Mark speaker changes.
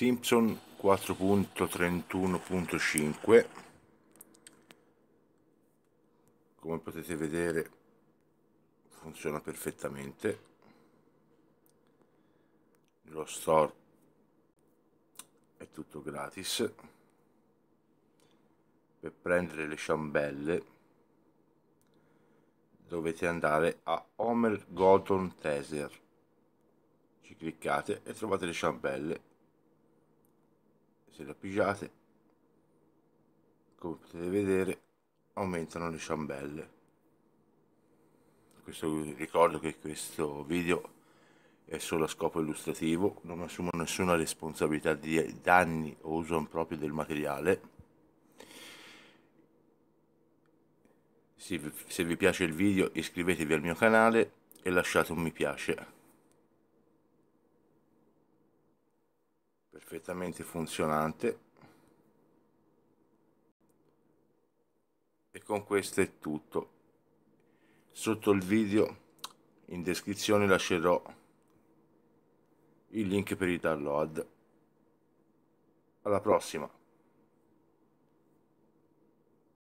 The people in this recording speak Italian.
Speaker 1: Simpson 4.31.5 come potete vedere funziona perfettamente lo store è tutto gratis per prendere le ciambelle dovete andare a Homer Golden Taser ci cliccate e trovate le ciambelle se la pigiate come potete vedere aumentano le ciambelle questo, ricordo che questo video è solo a scopo illustrativo non assumo nessuna responsabilità di danni o uso improprio del materiale se vi piace il video iscrivetevi al mio canale e lasciate un mi piace perfettamente funzionante e con questo è tutto sotto il video in descrizione lascerò il link per i download alla prossima